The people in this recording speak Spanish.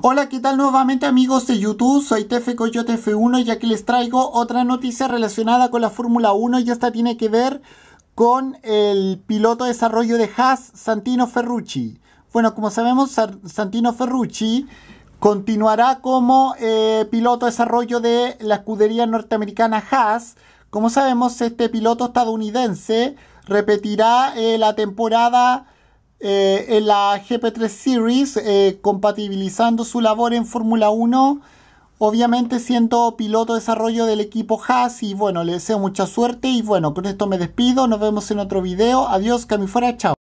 Hola, ¿qué tal nuevamente amigos de YouTube? Soy Tefe Coyote 1 y aquí les traigo otra noticia relacionada con la Fórmula 1 y esta tiene que ver con el piloto de desarrollo de Haas, Santino Ferrucci. Bueno, como sabemos, Santino Ferrucci continuará como eh, piloto de desarrollo de la escudería norteamericana Haas. Como sabemos, este piloto estadounidense repetirá eh, la temporada eh, en la GP3 Series, eh, compatibilizando su labor en Fórmula 1, obviamente siendo piloto de desarrollo del equipo Haas. Y bueno, le deseo mucha suerte. Y bueno, con esto me despido. Nos vemos en otro video. Adiós, que fuera, chao.